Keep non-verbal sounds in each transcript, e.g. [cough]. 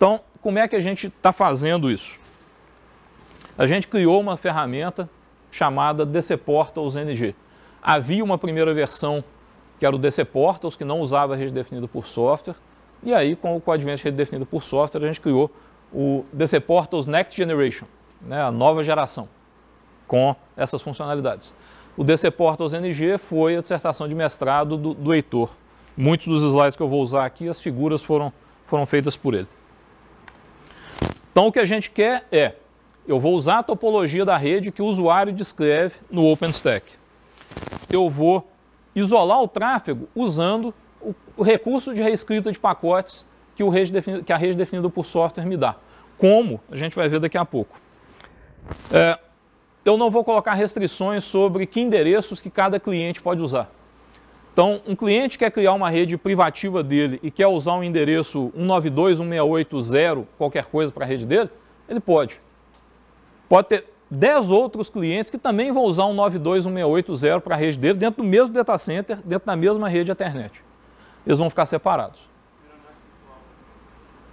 Então, como é que a gente está fazendo isso? A gente criou uma ferramenta chamada DC Portals NG. Havia uma primeira versão que era o DC Portals, que não usava rede definida por software, e aí com o advento de rede definida por software a gente criou o DC Portals Next Generation, né, a nova geração, com essas funcionalidades. O DC Portals NG foi a dissertação de mestrado do, do Heitor. Muitos dos slides que eu vou usar aqui, as figuras foram, foram feitas por ele. Então o que a gente quer é, eu vou usar a topologia da rede que o usuário descreve no OpenStack. Eu vou isolar o tráfego usando o, o recurso de reescrita de pacotes que, rede que, a rede definida por software me dá. Como? A gente vai ver daqui a pouco. É, eu não vou colocar restrições sobre que endereços que cada cliente pode usar. Então, um cliente quer criar uma rede privativa dele e quer usar um endereço 192.168.0, qualquer coisa para a rede dele, ele pode. Pode ter 10 outros clientes que também vão usar 192.168.0 para a rede dele dentro do mesmo data center, dentro da mesma rede Ethernet. Eles vão ficar separados.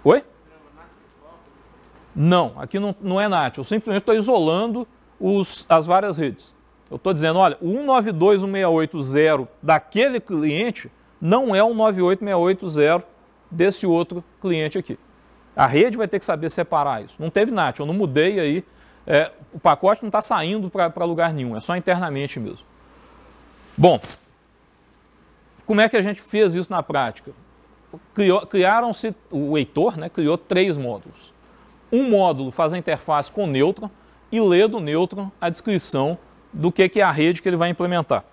Oi? Não, aqui não, não é NAT. Eu simplesmente estou isolando os, as várias redes. Eu estou dizendo, olha, o 192168.0 daquele cliente não é o 98680 desse outro cliente aqui. A rede vai ter que saber separar isso. Não teve NAT, eu não mudei aí. É, o pacote não está saindo para lugar nenhum, é só internamente mesmo. Bom, como é que a gente fez isso na prática? Criaram-se, o Heitor né, criou três módulos. Um módulo faz a interface com o Neutron e lê do Neutron a descrição do que, é a rede que ele vai implementar.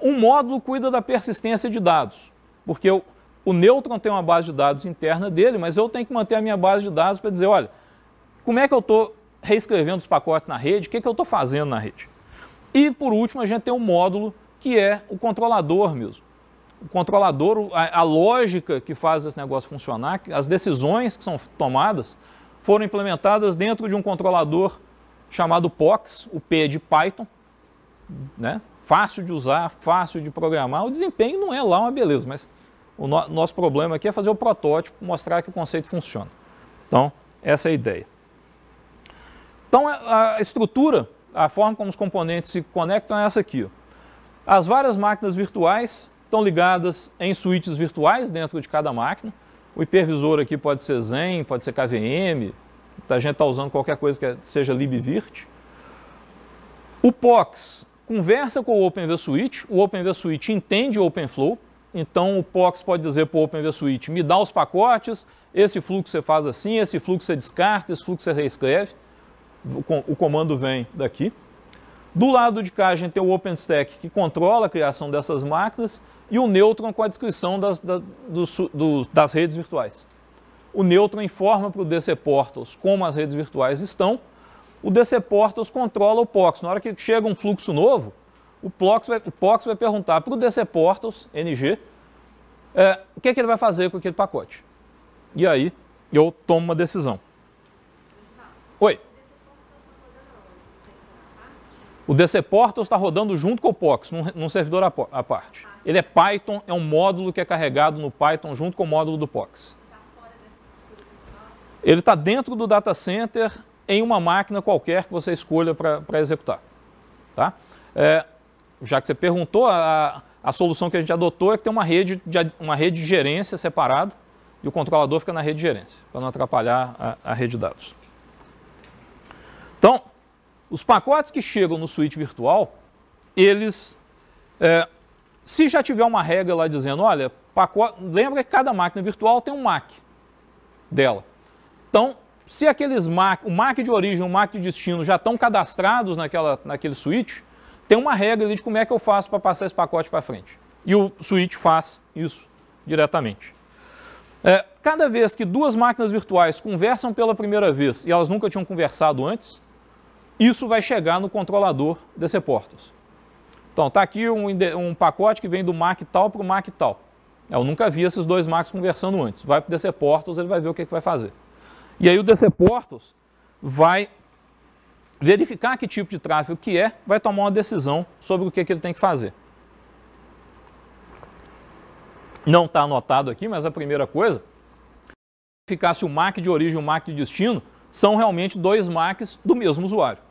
Um módulo cuida da persistência de dados, porque eu, o Neutron tem uma base de dados interna dele, mas eu tenho que manter a minha base de dados para dizer, olha, como é que eu estou reescrevendo os pacotes na rede, o que, que eu estou fazendo na rede. E, por último, a gente tem um módulo que é o controlador mesmo. O controlador, a, a lógica que faz esse negócio funcionar, as decisões que são tomadas, foram implementadas dentro de um controlador chamado POX, o P é de Python, né? fácil de usar, fácil de programar. O desempenho não é lá uma beleza, mas o no nosso problema aqui é fazer o protótipo, mostrar que o conceito funciona. Então, essa é a ideia. Então, a estrutura, a forma como os componentes se conectam é essa aqui. Ó. As várias máquinas virtuais estão ligadas em switches virtuais dentro de cada máquina. O hipervisor aqui pode ser Zen, pode ser KVM, a gente está usando qualquer coisa que é, seja libvirt. O POX conversa com o OpenVSuite, o OpenVSuite entende o OpenFlow, então o POX pode dizer para o OpenVSuite, me dá os pacotes, esse fluxo você faz assim, esse fluxo você descarta, esse fluxo você reescreve, o comando vem daqui. Do lado de cá a gente tem o OpenStack que controla a criação dessas máquinas e o Neutron com a descrição das, da, do, do, das redes virtuais. O Neutron informa para o DC Portals como as redes virtuais estão, o DC Portals controla o POX. Na hora que chega um fluxo novo, o POX vai, o POX vai perguntar para o DC Portals, NG, é, o que, é que ele vai fazer com aquele pacote. E aí eu tomo uma decisão. Oi. O DC Portals está rodando junto com o POX, num, num servidor à parte. Ele é Python, é um módulo que é carregado no Python junto com o módulo do POX. Ele está dentro do data center, em uma máquina qualquer que você escolha para executar. Tá? É, já que você perguntou, a, a solução que a gente adotou é que tem uma rede de, uma rede de gerência separada e o controlador fica na rede de gerência, para não atrapalhar a, a rede de dados. Então, os pacotes que chegam no switch virtual, eles, é, se já tiver uma regra lá dizendo, olha, pacote, lembra que cada máquina virtual tem um MAC dela. Então, se aqueles MAC, o MAC de origem, o MAC de destino já estão cadastrados naquela, naquele switch, tem uma regra ali de como é que eu faço para passar esse pacote para frente. E o switch faz isso diretamente. É, cada vez que duas máquinas virtuais conversam pela primeira vez e elas nunca tinham conversado antes, isso vai chegar no controlador DC portas. Então, está aqui um, um, pacote que vem do MAC tal para o MAC tal. Eu nunca vi esses dois MACs conversando antes. Vai para o DC Portals, ele vai ver o que, é que vai fazer. E aí o DC Portos vai verificar que tipo de tráfego que é, vai tomar uma decisão sobre o que, é que ele tem que fazer. Não está anotado aqui, mas a primeira coisa, verificar se o MAC de origem e o MAC de destino são realmente dois MACs do mesmo usuário,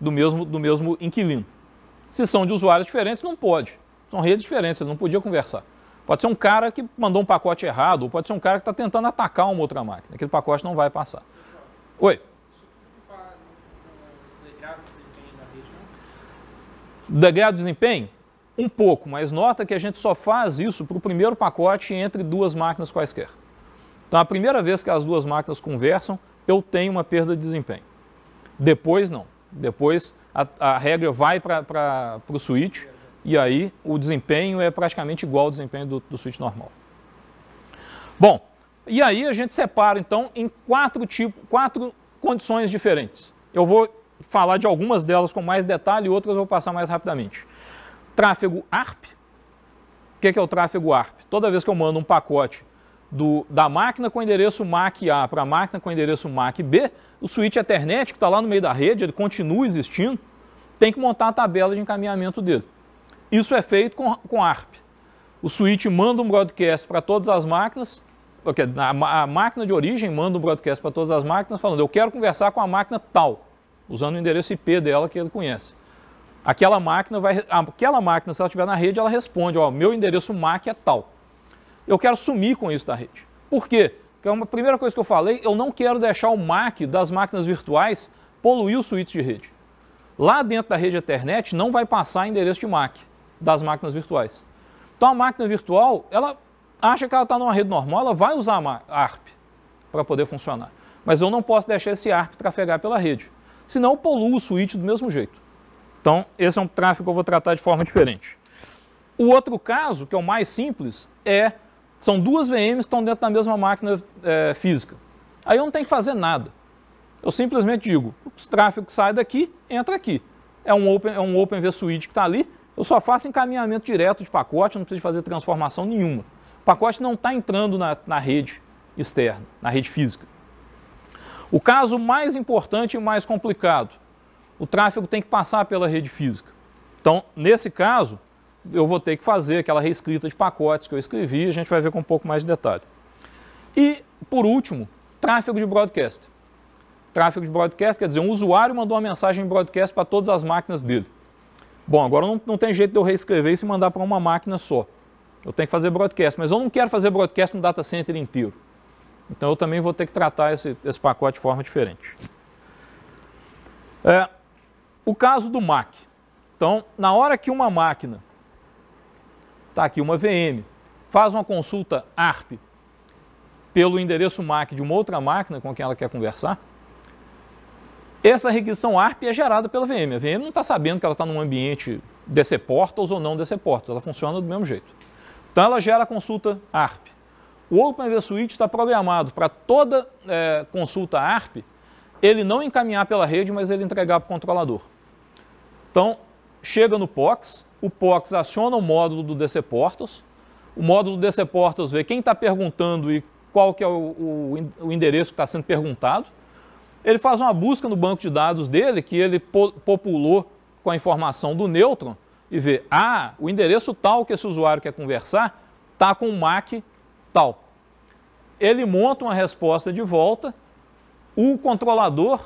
do mesmo, do mesmo inquilino. Se são de usuários diferentes, não pode. São redes diferentes, ele não podia conversar. Pode ser um cara que mandou um pacote errado, ou pode ser um cara que está tentando atacar uma outra máquina. Aquele pacote não vai passar. Oi. Degrado de desempenho? Um pouco, mas nota que a gente só faz isso para o primeiro pacote entre duas máquinas quaisquer. Então, a primeira vez que as duas máquinas conversam, eu tenho uma perda de desempenho. Depois, não. Depois, a, a regra vai para o switch e aí o desempenho é praticamente igual ao desempenho do, do switch normal. Bom, e aí a gente separa então em quatro, tipos, quatro condições diferentes. Eu vou falar de algumas delas com mais detalhe e outras eu vou passar mais rapidamente. Tráfego ARP. O que é, que é o tráfego ARP? Toda vez que eu mando um pacote do, da máquina com endereço MAC A para a máquina com endereço MAC B, o switch Ethernet que está lá no meio da rede, ele continua existindo, tem que montar a tabela de encaminhamento dele. Isso é feito com, com ARP. O switch manda um broadcast para todas as máquinas, a, a máquina de origem manda um broadcast para todas as máquinas falando, eu quero conversar com a máquina tal, usando o endereço IP dela que ele conhece. Aquela máquina, vai, aquela máquina se ela estiver na rede, ela responde, ó, meu endereço MAC é tal. Eu quero sumir com isso da rede. Por quê? Porque é uma primeira coisa que eu falei, eu não quero deixar o MAC das máquinas virtuais poluir o switch de rede. Lá dentro da rede Ethernet não vai passar endereço de MAC das máquinas virtuais. Então a máquina virtual, ela acha que ela está numa rede normal, ela vai usar a ARP para poder funcionar. Mas eu não posso deixar esse ARP trafegar pela rede, senão eu poluo o switch do mesmo jeito. Então esse é um tráfego que eu vou tratar de forma diferente. O outro caso, que é o mais simples, é são duas VMs que estão dentro da mesma máquina é, física. Aí eu não tenho que fazer nada. Eu simplesmente digo, o tráfego que sai daqui, entra aqui. É um Open, é um open que está ali, eu só faço encaminhamento direto de pacote, não preciso fazer transformação nenhuma. O pacote não está entrando na, na rede externa, na rede física. O caso mais importante e mais complicado, o tráfego tem que passar pela rede física. Então, nesse caso, eu vou ter que fazer aquela reescrita de pacotes que eu escrevi, a gente vai ver com um pouco mais de detalhe. E, por último, tráfego de broadcast. Tráfego de broadcast quer dizer, um usuário mandou uma mensagem em broadcast para todas as máquinas dele. Bom, agora não, não tem jeito de eu reescrever isso e mandar para uma máquina só. Eu tenho que fazer broadcast, mas eu não quero fazer broadcast no data center inteiro. Então eu também vou ter que tratar esse, esse pacote de forma diferente. É, o caso do Mac. Então, na hora que uma máquina, está aqui uma VM, faz uma consulta ARP pelo endereço MAC de uma outra máquina com quem ela quer conversar, essa requisição ARP é gerada pela VM. A VM não está sabendo que ela está num ambiente DC Portals ou não DC Portals, ela funciona do mesmo jeito. Então ela gera a consulta ARP. O OpenVSwitch está programado para toda é, consulta ARP, ele não encaminhar pela rede, mas ele entregar para o controlador. Então, chega no POX, o POX aciona o módulo do DC Portals, o módulo do DC Portals vê quem está perguntando e qual que é o, o, o endereço que está sendo perguntado, ele faz uma busca no banco de dados dele, que ele po populou com a informação do Neutron, e vê, ah, o endereço tal que esse usuário quer conversar está com o MAC tal. Ele monta uma resposta de volta, o controlador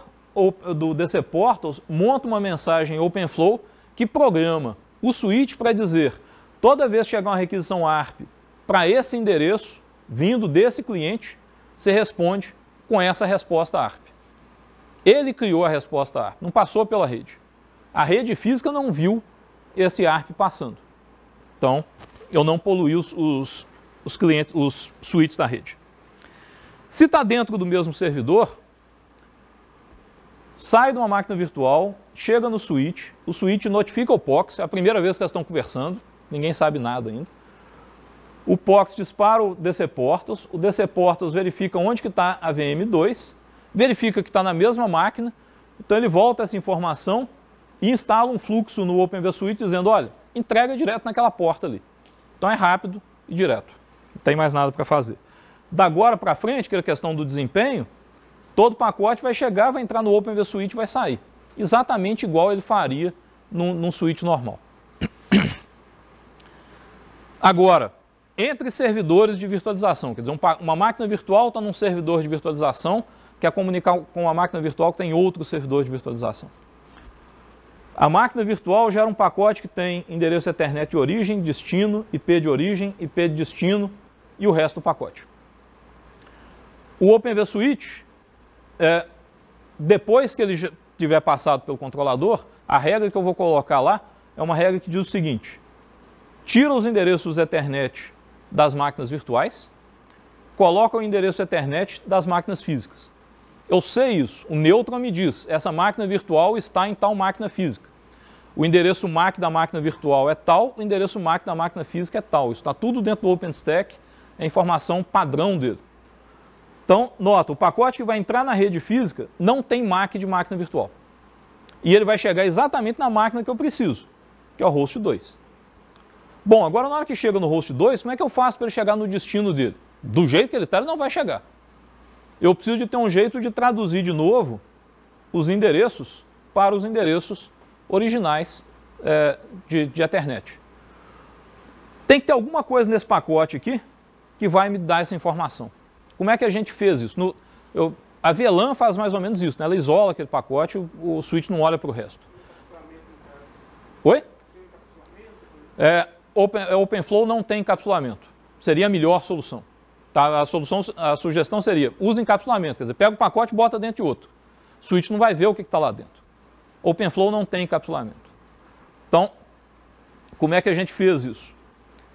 do DC Portals monta uma mensagem OpenFlow que programa o switch para dizer, toda vez que chegar uma requisição ARP para esse endereço, vindo desse cliente, você responde com essa resposta ARP. Ele criou a resposta ARP, não passou pela rede. A rede física não viu esse ARP passando. Então, eu não poluí os, os, os clientes, os suítes da rede. Se está dentro do mesmo servidor, sai de uma máquina virtual, chega no switch, o switch notifica o POX, é a primeira vez que elas estão conversando, ninguém sabe nada ainda. O POX dispara o DC Portals, o DC Portals verifica onde que está a VM2 verifica que está na mesma máquina, então ele volta essa informação e instala um fluxo no Open OpenVSuite dizendo, olha, entrega direto naquela porta ali. Então é rápido e direto, não tem mais nada para fazer. Da agora para frente, que é a questão do desempenho, todo pacote vai chegar, vai entrar no Open OpenVSuite e vai sair. Exatamente igual ele faria num, num suíte normal. [coughs] Agora, entre servidores de virtualização, quer dizer, uma máquina virtual está num servidor de virtualização, quer é comunicar com a máquina virtual que tem outro servidor de virtualização. A máquina virtual gera um pacote que tem endereço Ethernet de origem, destino, IP de origem, IP de destino e o resto do pacote. O Open OpenVSwitch, é, depois que ele tiver passado pelo controlador, a regra que eu vou colocar lá é uma regra que diz o seguinte, tira os endereços Ethernet das máquinas virtuais, coloca o endereço Ethernet das máquinas físicas. Eu sei isso, o nêutron me diz, essa máquina virtual está em tal máquina física. O endereço MAC da máquina virtual é tal, o endereço MAC da máquina física é tal. Isso está tudo dentro do OpenStack, é informação padrão dele. Então, nota, o pacote que vai entrar na rede física não tem MAC de máquina virtual. E ele vai chegar exatamente na máquina que eu preciso, que é o host 2. Bom, agora na hora que chega no host 2, como é que eu faço para ele chegar no destino dele? Do jeito que ele está, ele não vai chegar. Eu preciso de ter um jeito de traduzir de novo os endereços para os endereços originais é, de, de Ethernet. Tem que ter alguma coisa nesse pacote aqui que vai me dar essa informação. Como é que a gente fez isso? No, eu, a VLAN faz mais ou menos isso, né? ela isola aquele pacote, o, o switch não olha para o resto. Oi? É, open, é, OpenFlow não tem encapsulamento. Seria a melhor solução. Tá? A, solução, a sugestão seria, usa encapsulamento, quer dizer, pega o um pacote e bota dentro de outro. O switch não vai ver o que está lá dentro. OpenFlow não tem encapsulamento. Então, como é que a gente fez isso?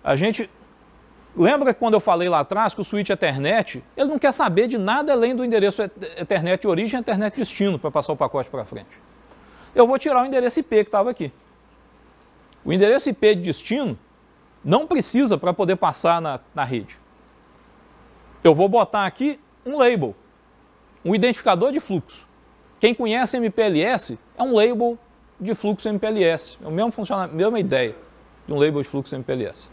A gente Lembra que quando eu falei lá atrás que o switch Ethernet, ele não quer saber de nada além do endereço Ethernet de origem e Ethernet destino para passar o pacote para frente. Eu vou tirar o endereço IP que estava aqui. O endereço IP de destino não precisa para poder passar na, na rede. Eu vou botar aqui um label, um identificador de fluxo. Quem conhece MPLS é um label de fluxo MPLS. É o mesmo funcionamento, mesma ideia de um label de fluxo MPLS.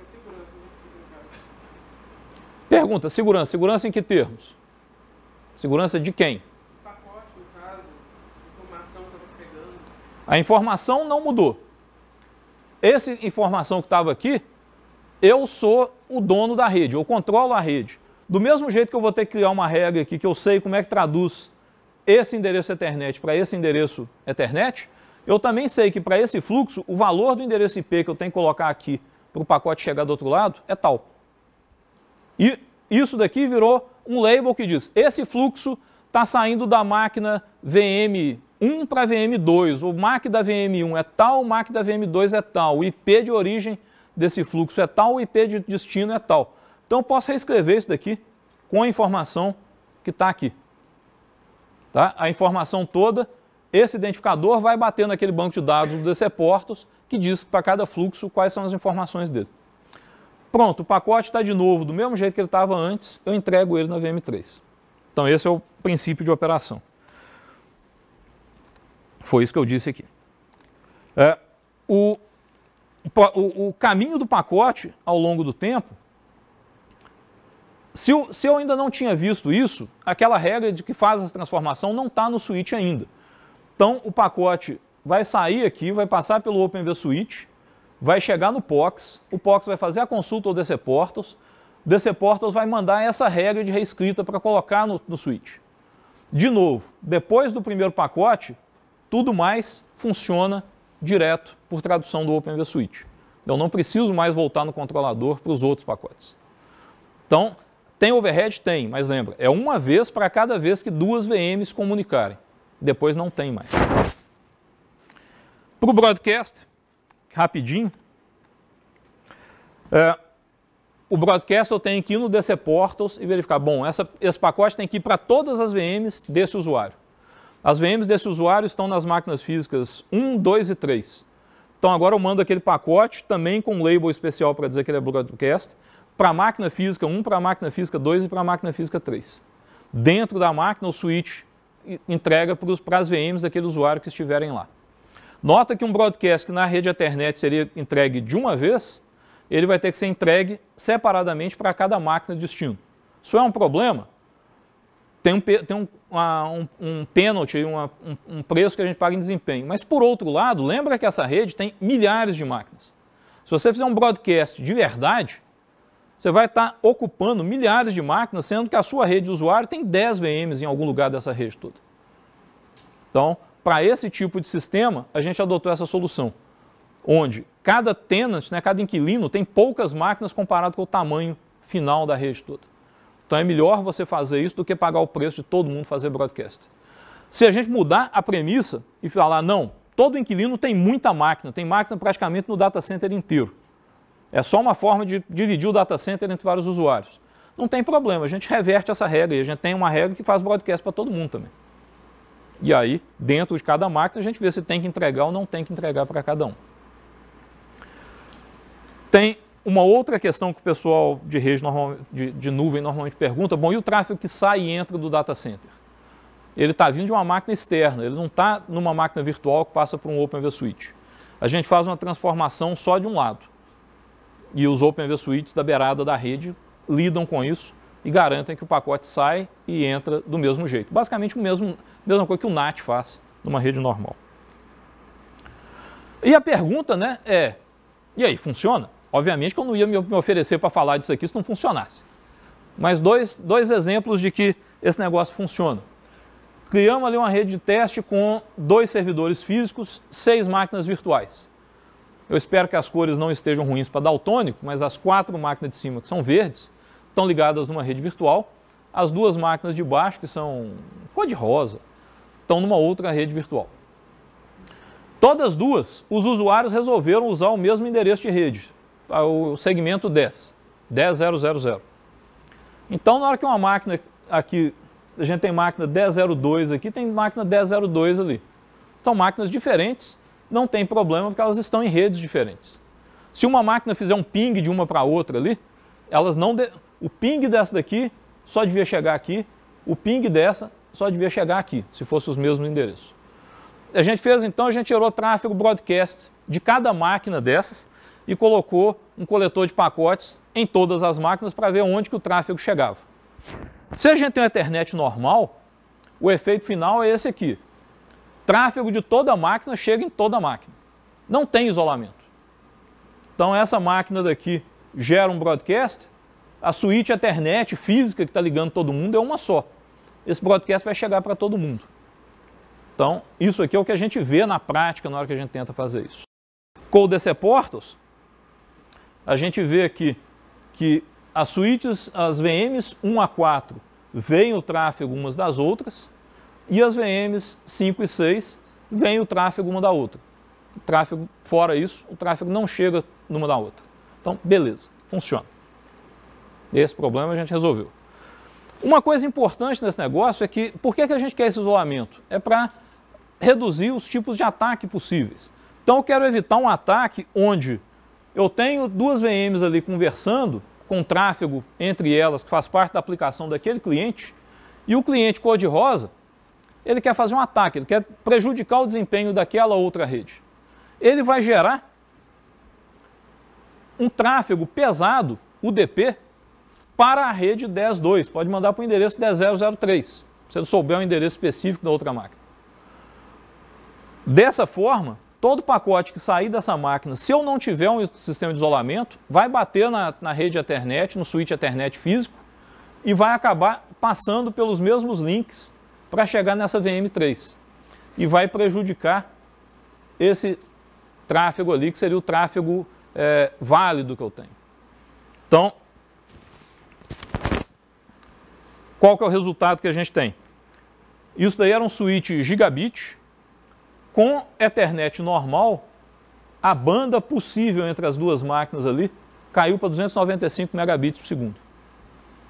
Pergunta, segurança. Segurança em que termos? Segurança de quem? Pacote, no caso, informação que pegando. A informação não mudou. Essa informação que estava aqui, eu sou o dono da rede, eu controlo a rede. Do mesmo jeito que eu vou ter que criar uma regra aqui que eu sei como é que traduz esse endereço Ethernet para esse endereço Ethernet, eu também sei que para esse fluxo o valor do endereço IP que eu tenho que colocar aqui para o pacote chegar do outro lado é tal. E isso daqui virou um label que diz esse fluxo está saindo da máquina VM1 para VM2, o MAC da VM1 é tal, o MAC da VM2 é tal, o IP de origem desse fluxo é tal, o IP de destino é tal. Então eu posso reescrever isso daqui com a informação que está aqui. Tá? A informação toda, esse identificador vai bater naquele banco de dados do DC Portos, que diz para cada fluxo quais são as informações dele. Pronto, o pacote está de novo do mesmo jeito que ele estava antes, eu entrego ele na VM3. Então esse é o princípio de operação. Foi isso que eu disse aqui. É, o, o, o caminho do pacote ao longo do tempo se eu, se eu ainda não tinha visto isso, aquela regra de que faz essa transformação não está no switch ainda. Então, o pacote vai sair aqui, vai passar pelo OpenV Switch, vai chegar no POX, o POX vai fazer a consulta ao DC Portals, o DC Portals vai mandar essa regra de reescrita para colocar no, no switch. De novo, depois do primeiro pacote, tudo mais funciona direto por tradução do OpenV Switch. Eu não preciso mais voltar no controlador para os outros pacotes. Então, tem overhead? Tem, mas lembra, é uma vez para cada vez que duas VMs comunicarem. Depois não tem mais. Para o broadcast, rapidinho. É, o broadcast eu tenho que ir no DC Portals e verificar, bom, essa, esse pacote tem que ir para todas as VMs desse usuário. As VMs desse usuário estão nas máquinas físicas 1, 2 e 3. Então agora eu mando aquele pacote também com um label especial para dizer que ele é broadcast para a máquina física 1, para a máquina física 2 e para a máquina física 3. Dentro da máquina, o switch entrega para as VMs daquele usuário que estiverem lá. Nota que um broadcast que na rede Ethernet seria entregue de uma vez, ele vai ter que ser entregue separadamente para cada máquina de destino. Isso é um problema? Tem um, tem um, uma, um, um pênalti, um, um preço que a gente paga em desempenho. Mas por outro lado, lembra que essa rede tem milhares de máquinas. Se você fizer um broadcast de verdade, você vai estar ocupando milhares de máquinas, sendo que a sua rede de usuário tem 10 VMs em algum lugar dessa rede toda. Então, para esse tipo de sistema, a gente adotou essa solução, onde cada tenant, né, cada inquilino, tem poucas máquinas comparado com o tamanho final da rede toda. Então é melhor você fazer isso do que pagar o preço de todo mundo fazer broadcast. Se a gente mudar a premissa e falar, não, todo inquilino tem muita máquina, tem máquina praticamente no data center inteiro. É só uma forma de dividir o data center entre vários usuários. Não tem problema, a gente reverte essa regra e a gente tem uma regra que faz broadcast para todo mundo também. E aí, dentro de cada máquina, a gente vê se tem que entregar ou não tem que entregar para cada um. Tem uma outra questão que o pessoal de rede normal, de, de, nuvem normalmente pergunta, bom, e o tráfego que sai e entra do data center? Ele está vindo de uma máquina externa, ele não está numa máquina virtual que passa por um Open vSwitch. A gente faz uma transformação só de um lado. E os OpenV Suites da beirada da rede lidam com isso e garantem que o pacote sai e entra do mesmo jeito. Basicamente a mesma coisa que o NAT faz numa rede normal. E a pergunta né, é, e aí, funciona? Obviamente que eu não ia me oferecer para falar disso aqui se não funcionasse. Mas dois, dois exemplos de que esse negócio funciona. Criamos ali uma rede de teste com dois servidores físicos, seis máquinas virtuais. Eu espero que as cores não estejam ruins para daltônico, mas as quatro máquinas de cima, que são verdes, estão ligadas numa rede virtual. As duas máquinas de baixo, que são cor de rosa, estão numa outra rede virtual. Todas duas, os usuários resolveram usar o mesmo endereço de rede, o segmento 10, 10000. Então, na hora que uma máquina aqui, a gente tem máquina 1002 aqui, tem máquina 1002 ali. São máquinas diferentes, não tem problema porque elas estão em redes diferentes. Se uma máquina fizer um ping de uma para outra ali, elas não de... o ping dessa daqui só devia chegar aqui, o ping dessa só devia chegar aqui, se fossem os mesmos endereços. A gente fez então, a gente gerou tráfego broadcast de cada máquina dessas e colocou um coletor de pacotes em todas as máquinas para ver onde que o tráfego chegava. Se a gente tem uma internet normal, o efeito final é esse aqui tráfego de toda a máquina chega em toda a máquina. Não tem isolamento. Então essa máquina daqui gera um broadcast, a suíte Ethernet física que está ligando todo mundo é uma só. Esse broadcast vai chegar para todo mundo. Então, isso aqui é o que a gente vê na prática na hora que a gente tenta fazer isso. Com o DC Portals, a gente vê aqui que as suítes, as VMs 1 a 4, veem o tráfego umas das outras, e as VMs 5 e 6 vem o tráfego uma da outra. O tráfego, fora isso, o tráfego não chega numa da outra. Então, beleza, funciona. Esse problema a gente resolveu. Uma coisa importante nesse negócio é que, por que, que a gente quer esse isolamento? É para reduzir os tipos de ataque possíveis. Então, eu quero evitar um ataque onde eu tenho duas VMs ali conversando, com tráfego entre elas, que faz parte da aplicação daquele cliente, e o cliente cor-de-rosa ele quer fazer um ataque, ele quer prejudicar o desempenho daquela outra rede. Ele vai gerar um tráfego pesado, UDP, para a rede 102. Pode mandar para o endereço 10003, se ele souber o endereço específico da outra máquina. Dessa forma, todo pacote que sair dessa máquina, se eu não tiver um sistema de isolamento, vai bater na, na rede Ethernet, no switch Ethernet físico, e vai acabar passando pelos mesmos links para chegar nessa VM3. E vai prejudicar esse tráfego ali, que seria o tráfego é, válido que eu tenho. Então, qual que é o resultado que a gente tem? Isso daí era um switch gigabit com Ethernet normal, a banda possível entre as duas máquinas ali caiu para 295 megabits por segundo.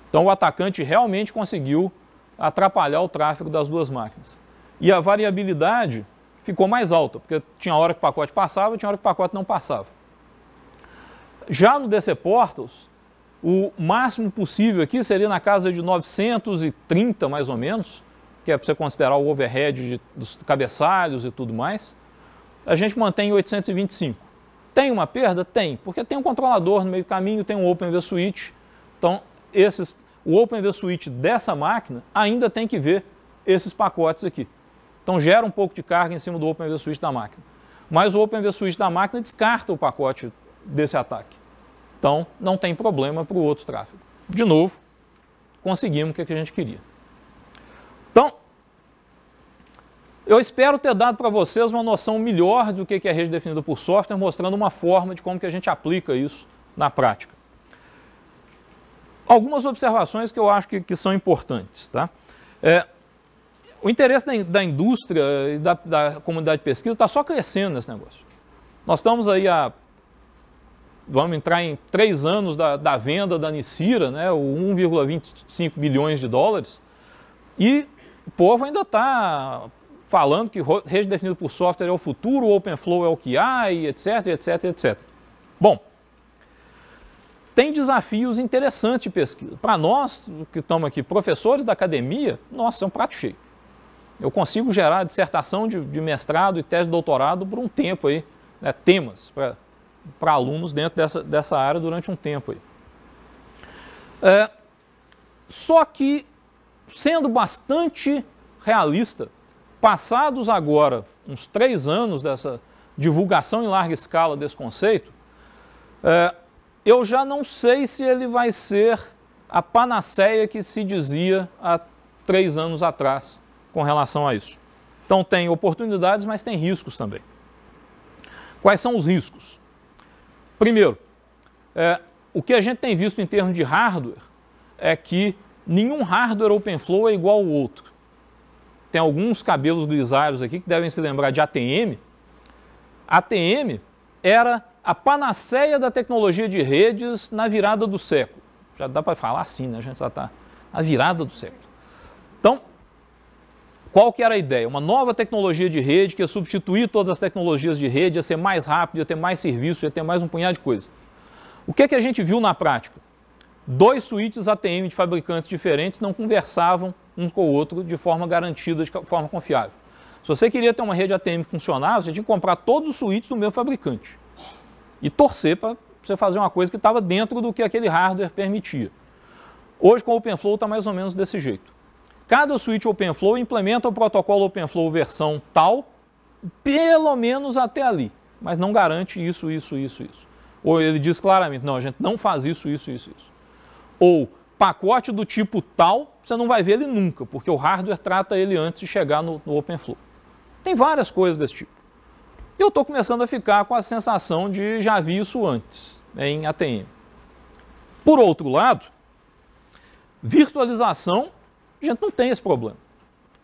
Então o atacante realmente conseguiu atrapalhar o tráfego das duas máquinas. E a variabilidade ficou mais alta, porque tinha hora que o pacote passava, tinha hora que o pacote não passava. Já no DC Portals, o máximo possível aqui seria na casa de 930, mais ou menos, que é para você considerar o overhead de, dos cabeçalhos e tudo mais. A gente mantém 825. Tem uma perda? Tem, porque tem um controlador no meio do caminho, tem um Open Switch Então, esses o OpenVSwitch Suite dessa máquina ainda tem que ver esses pacotes aqui. Então gera um pouco de carga em cima do OpenVSwitch da máquina. Mas o OpenVSwitch da máquina descarta o pacote desse ataque. Então não tem problema para o outro tráfego. De novo, conseguimos o que a gente queria. Então, eu espero ter dado para vocês uma noção melhor do que é rede definida por software, mostrando uma forma de como que a gente aplica isso na prática. Algumas observações que eu acho que, que são importantes. Tá? É, o interesse da, da indústria e da, da, comunidade de pesquisa está só crescendo nesse negócio. Nós estamos aí a. Vamos entrar em três anos da, da venda da Nicira, né, o 1,25 bilhões de dólares, e o povo ainda está falando que rede definida por software é o futuro, o OpenFlow é o que há, e etc, etc, etc. Bom, tem desafios interessantes de pesquisa. Para nós, que estamos aqui professores da academia, nossa, é um prato cheio. Eu consigo gerar dissertação de, de mestrado e tese de doutorado por um tempo aí, né, temas para alunos dentro dessa, dessa área durante um tempo aí. É, só que, sendo bastante realista, passados agora uns três anos dessa divulgação em larga escala desse conceito, é, eu já não sei se ele vai ser a panaceia que se dizia há três anos atrás com relação a isso. Então tem oportunidades, mas tem riscos também. Quais são os riscos? Primeiro, é, o que a gente tem visto em termos de hardware é que nenhum hardware OpenFlow é igual ao outro. Tem alguns cabelos grisalhos aqui que devem se lembrar de ATM. ATM era a panaceia da tecnologia de redes na virada do século. Já dá para falar assim, né? A gente já está na virada do século. Então, qual que era a ideia? Uma nova tecnologia de rede que ia substituir todas as tecnologias de rede, ia ser mais rápido, ia ter mais serviço, ia ter mais um punhado de coisa. O que é que a gente viu na prática? Dois suítes ATM de fabricantes diferentes não conversavam um com o outro de forma garantida, de forma confiável. Se você queria ter uma rede ATM que funcionava, você tinha que comprar todos os suítes do mesmo fabricante e torcer para você fazer uma coisa que estava dentro do que aquele hardware permitia. Hoje com o OpenFlow está mais ou menos desse jeito. Cada switch OpenFlow implementa o protocolo OpenFlow versão tal, pelo menos até ali, mas não garante isso, isso, isso, isso. Ou ele diz claramente, não, a gente não faz isso, isso, isso, isso. Ou pacote do tipo tal, você não vai ver ele nunca, porque o hardware trata ele antes de chegar no, no OpenFlow. Tem várias coisas desse tipo eu estou começando a ficar com a sensação de já vi isso antes em ATM. Por outro lado, virtualização, a gente não tem esse problema.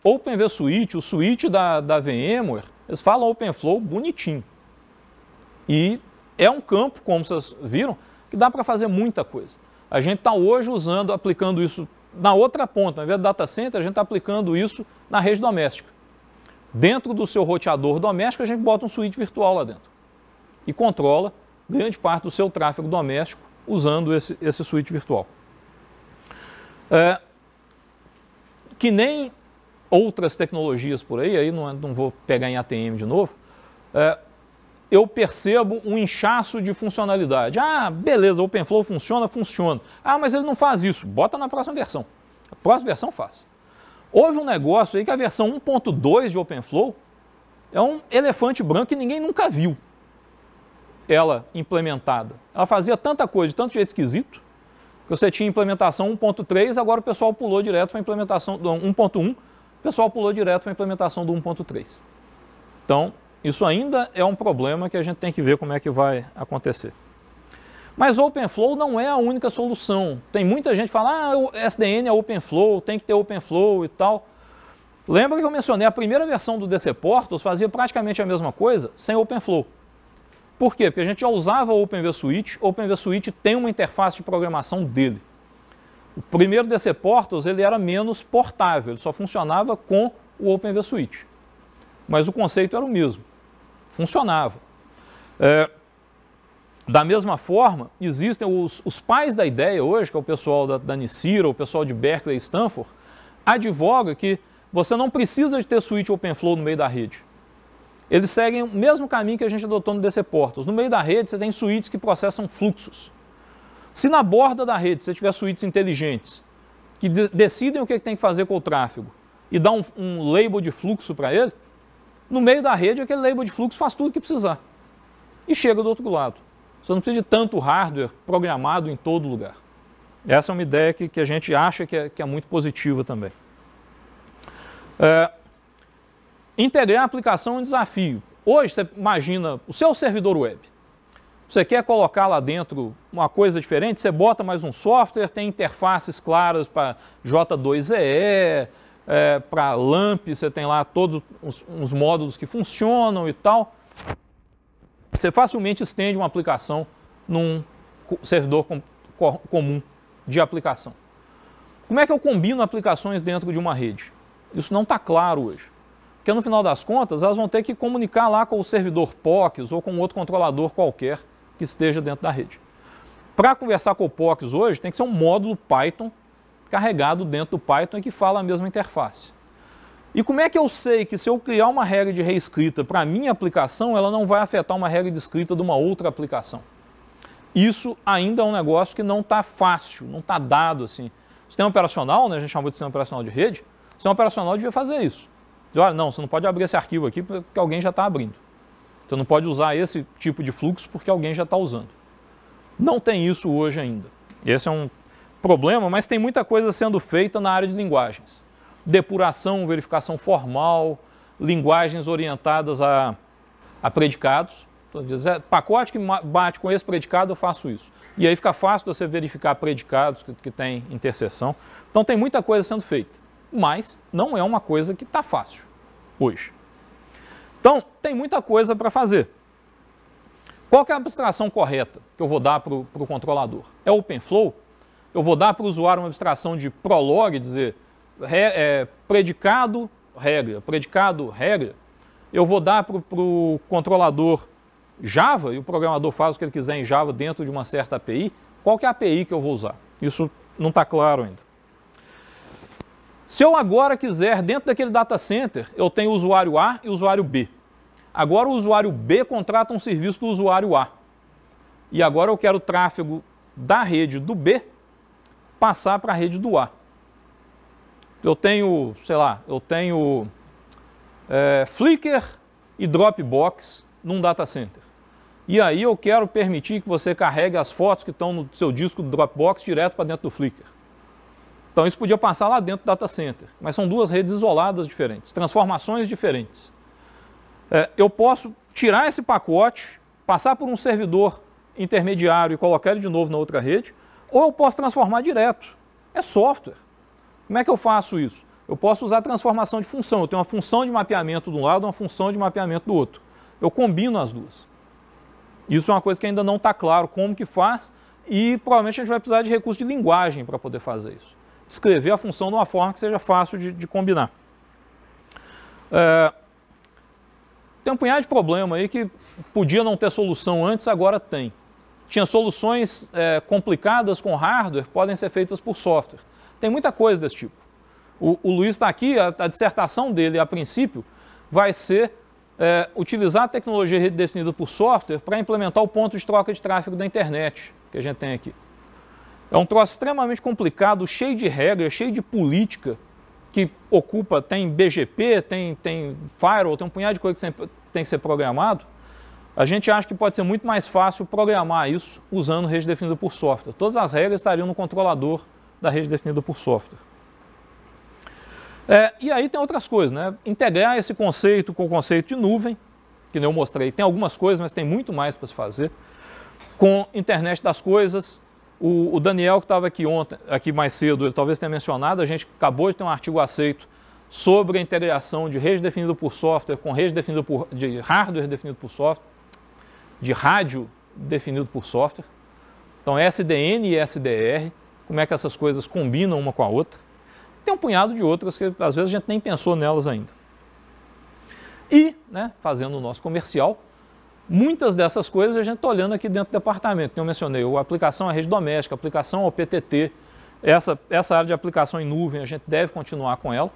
OpenV Suite, o switch da, da VMware, eles falam OpenFlow bonitinho. E é um campo, como vocês viram, que dá para fazer muita coisa. A gente está hoje usando, aplicando isso na outra ponta, ao invés do data center, a gente está aplicando isso na rede doméstica. Dentro do seu roteador doméstico, a gente bota um switch virtual lá dentro e controla grande parte do seu tráfego doméstico usando esse, esse switch virtual. É, que nem outras tecnologias por aí, aí não, não vou pegar em ATM de novo, é, eu percebo um inchaço de funcionalidade. Ah, beleza, OpenFlow funciona, funciona. Ah, mas ele não faz isso. Bota na próxima versão. A próxima versão faz. Houve um negócio aí que a versão 1.2 de OpenFlow é um elefante branco que ninguém nunca viu ela implementada. Ela fazia tanta coisa, de tanto jeito esquisito, que você tinha implementação 1.3, agora o pessoal pulou direto para a implementação do 1.1, o pessoal pulou direto para a implementação do 1.3. Então, isso ainda é um problema que a gente tem que ver como é que vai acontecer. Mas OpenFlow não é a única solução. Tem muita gente que fala, ah, o SDN é OpenFlow, tem que ter OpenFlow e tal. Lembra que eu mencionei, a primeira versão do DC Portals fazia praticamente a mesma coisa sem OpenFlow. Por quê? Porque a gente já usava o OpenVSuite, o OpenVSuite tem uma interface de programação dele. O primeiro DC Portals ele era menos portável, ele só funcionava com o OpenVSuite. Mas o conceito era o mesmo, funcionava. É, da mesma forma, existem os, os pais da ideia hoje, que é o pessoal da, da Nicira, o pessoal de Berkeley e Stanford, advoga que você não precisa de ter switch open flow no meio da rede. Eles seguem o mesmo caminho que a gente adotou no DC Portals. No meio da rede, você tem suítes que processam fluxos. Se na borda da rede você tiver suítes inteligentes, que de decidem o que, é tem que fazer com o tráfego e dá um, um label de fluxo para ele, no meio da rede, aquele label de fluxo faz tudo o que precisar e chega do outro lado. Você não precisa de tanto hardware programado em todo lugar. Essa é uma ideia que, que a gente acha que é, que é muito positiva também. É, integrar a aplicação é um desafio. Hoje, você imagina o seu servidor web. Você quer colocar lá dentro uma coisa diferente, você bota mais um software, tem interfaces claras para J2EE, é, para LAMP, você tem lá todos os, os módulos que funcionam e tal. Você facilmente estende uma aplicação num servidor com, comum de aplicação. Como é que eu combino aplicações dentro de uma rede? Isso não está claro hoje. Porque no final das contas, elas vão ter que comunicar lá com o servidor POCs ou com outro controlador qualquer que esteja dentro da rede. Para conversar com o POCs hoje, tem que ser um módulo Python carregado dentro do Python e que fala a mesma interface. E como é que eu sei que se eu criar uma regra de reescrita para a minha aplicação, ela não vai afetar uma regra de escrita de uma outra aplicação? Isso ainda é um negócio que não está fácil, não está dado assim. O sistema operacional, né, a gente chamou de sistema operacional de rede, o sistema operacional devia fazer isso. Diz, olha, não, você não pode abrir esse arquivo aqui porque alguém já está abrindo. Você não pode usar esse tipo de fluxo porque alguém já está usando. Não tem isso hoje ainda. Esse é um problema, mas tem muita coisa sendo feita na área de linguagens depuração, verificação formal, linguagens orientadas a, a predicados. Então, dizer, é, pacote que bate com esse predicado, eu faço isso. E aí fica fácil você verificar predicados que, que tem interseção. Então tem muita coisa sendo feita, mas não é uma coisa que está fácil hoje. Então tem muita coisa para fazer. Qual é a abstração correta que eu vou dar para o controlador? É OpenFlow? Eu vou dar para o usuário uma abstração de prolog, dizer re, é, predicado, regra, predicado, regra, eu vou dar para o controlador Java, e o programador faz o que ele quiser em Java dentro de uma certa API, qual que é a API que eu vou usar? Isso não está claro ainda. Se eu agora quiser, dentro daquele data center, eu tenho usuário A e usuário B. Agora o usuário B contrata um serviço do usuário A. E agora eu quero o tráfego da rede do B passar para a rede do A eu tenho, sei lá, eu tenho é, Flickr e Dropbox num data center. E aí eu quero permitir que você carregue as fotos que estão no seu disco do Dropbox direto para dentro do Flickr. Então isso podia passar lá dentro do data center, mas são duas redes isoladas diferentes, transformações diferentes. É, eu posso tirar esse pacote, passar por um servidor intermediário e colocar ele de novo na outra rede, ou eu posso transformar direto. É software. Como é que eu faço isso? Eu posso usar transformação de função. Eu tenho uma função de mapeamento de um lado, uma função de mapeamento do outro. Eu combino as duas. Isso é uma coisa que ainda não está claro como que faz e provavelmente a gente vai precisar de recurso de linguagem para poder fazer isso. Escrever a função de uma forma que seja fácil de, de combinar. É, tem um punhado de problema aí que podia não ter solução antes, agora tem. Tinha soluções é, complicadas com hardware, podem ser feitas por software. Tem muita coisa desse tipo. O, o Luiz está aqui, a, a, dissertação dele, a princípio, vai ser é, utilizar a tecnologia definida por software para implementar o ponto de troca de tráfego da internet que a gente tem aqui. É um troço extremamente complicado, cheio de regras, cheio de política, que ocupa, tem BGP, tem, tem firewall, tem um punhado de coisa que tem que ser programado. A gente acha que pode ser muito mais fácil programar isso usando rede definida por software. Todas as regras estariam no controlador da rede definida por software. É, e aí tem outras coisas, né? Integrar esse conceito com o conceito de nuvem, que eu mostrei, tem algumas coisas, mas tem muito mais para se fazer, com internet das coisas. O, o Daniel, que estava aqui ontem, aqui mais cedo, ele talvez tenha mencionado, a gente acabou de ter um artigo aceito sobre a integração de rede definida por software com rede definida por de hardware definido por software, de rádio definido por software. Então SDN e SDR como é que essas coisas combinam uma com a outra. Tem um punhado de outras que às vezes a gente nem pensou nelas ainda. E, né, fazendo o nosso comercial, muitas dessas coisas a gente está olhando aqui dentro do departamento. Eu mencionei a aplicação à rede doméstica, a aplicação ao PTT, essa, essa área de aplicação em nuvem, a gente deve continuar com ela.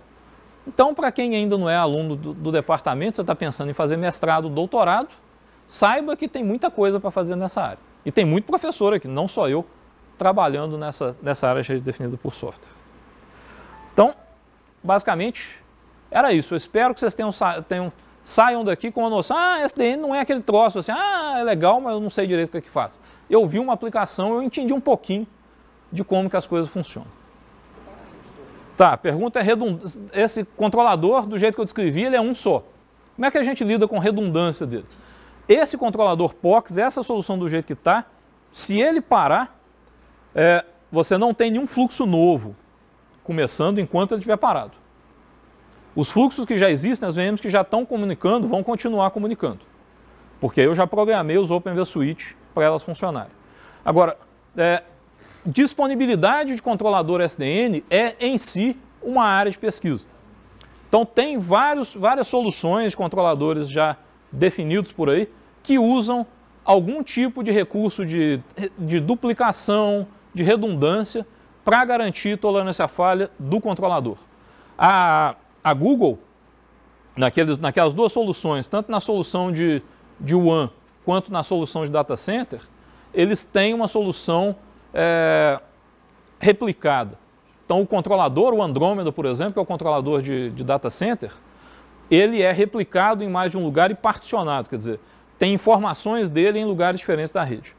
Então, para quem ainda não é aluno do, do departamento, você está pensando em fazer mestrado, doutorado, saiba que tem muita coisa para fazer nessa área. E tem muito professor aqui, não só eu, trabalhando nessa, nessa área já definida por software. Então, basicamente, era isso. Eu espero que vocês tenham, tenham saiam daqui com a noção, ah, SDN não é aquele troço assim, ah, é legal, mas eu não sei direito o que é que faz. Eu vi uma aplicação, eu entendi um pouquinho de como que as coisas funcionam. Tá, a pergunta é redundância. Esse controlador, do jeito que eu descrevi, ele é um só. Como é que a gente lida com redundância dele? Esse controlador POX, essa solução do jeito que está, se ele parar, é, você não tem nenhum fluxo novo começando enquanto ele estiver parado. Os fluxos que já existem, as VMs que já estão comunicando, vão continuar comunicando. Porque eu já programei os OpenVSwitch para elas funcionarem. Agora, é, disponibilidade de controlador SDN é em si uma área de pesquisa. Então tem vários, várias soluções de controladores já definidos por aí que usam algum tipo de recurso de, de duplicação, de redundância para garantir tolerância à falha do controlador. A, a Google, naqueles, naquelas duas soluções, tanto na solução de, de WAN quanto na solução de data center, eles têm uma solução é, replicada. Então, o controlador, o Andrômeda, por exemplo, que é o controlador de, de data center, ele é replicado em mais de um lugar e particionado, quer dizer, tem informações dele em lugares diferentes da rede.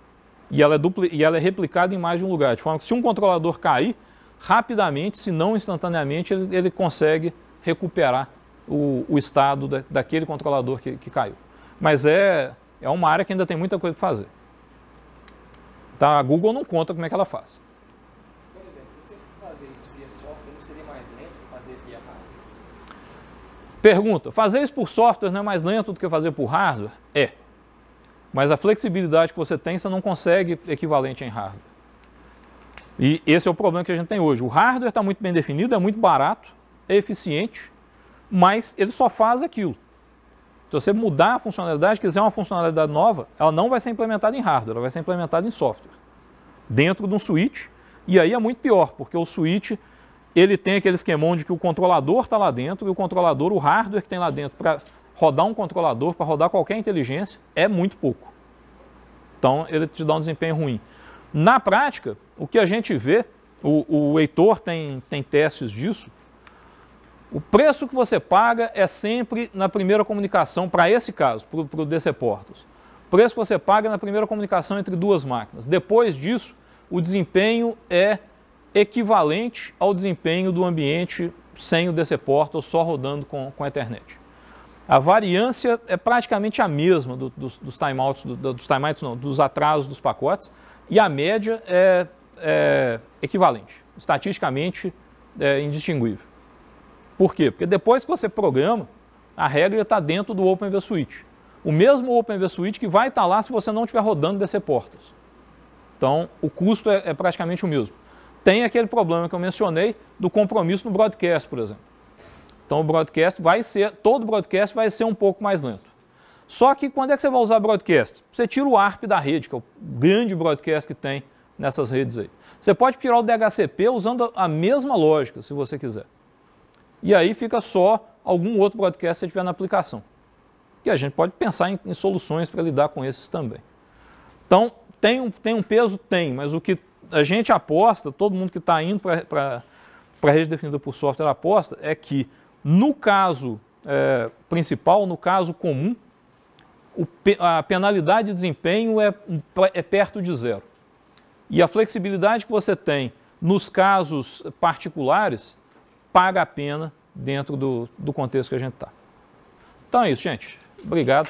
E ela, é dupli, e ela é replicada em mais de um lugar, de forma que se um controlador cair, rapidamente, se não instantaneamente, ele, ele consegue recuperar o, o estado da, daquele controlador que, que caiu. Mas é, é uma área que ainda tem muita coisa para fazer. Tá? A Google não conta como é que ela faz. Por exemplo, você fazer isso via software não seria mais lento que fazer via hardware? Pergunta: fazer isso por software não é mais lento do que fazer por hardware? É. Mas a flexibilidade que você tem, você não consegue equivalente em hardware. E esse é o problema que a gente tem hoje. O hardware está muito bem definido, é muito barato, é eficiente, mas ele só faz aquilo. Se você mudar a funcionalidade, quiser uma funcionalidade nova, ela não vai ser implementada em hardware, ela vai ser implementada em software. Dentro de um switch, e aí é muito pior, porque o switch ele tem aquele esquemão de que o controlador está lá dentro e o controlador, o hardware que tem lá dentro para rodar um controlador para rodar qualquer inteligência é muito pouco. Então ele te dá um desempenho ruim. Na prática, o que a gente vê, o, o Heitor tem, tem testes disso, o preço que você paga é sempre na primeira comunicação, para esse caso, para o DC Portos. O preço que você paga é na primeira comunicação entre duas máquinas. Depois disso, o desempenho é equivalente ao desempenho do ambiente sem o DC Portal, só rodando com, com a internet a variância é praticamente a mesma do, dos, dos timeouts, do, dos timeouts não, dos atrasos dos pacotes, e a média é, é equivalente, estatisticamente é, indistinguível. Por quê? Porque depois que você programa, a regra está dentro do Open OpenVSwitch. O mesmo Open OpenVSwitch que vai estar tá lá se você não estiver rodando DC portas. Então, o custo é, é praticamente o mesmo. Tem aquele problema que eu mencionei do compromisso no broadcast, por exemplo. Então o broadcast vai ser, todo broadcast vai ser um pouco mais lento. Só que quando é que você vai usar broadcast? Você tira o ARP da rede, que é o grande broadcast que tem nessas redes aí. Você pode tirar o DHCP usando a mesma lógica, se você quiser. E aí fica só algum outro broadcast você tiver na aplicação. E a gente pode pensar em, em soluções para lidar com esses também. Então, tem um, tem um peso? Tem, mas o que a gente aposta, todo mundo que está indo para a rede definida por software aposta, é que no caso é, principal, no caso comum, o, a penalidade de desempenho é, é perto de zero. E a flexibilidade que você tem nos casos particulares paga a pena dentro do, do contexto que a gente está. Então é isso, gente. Obrigado.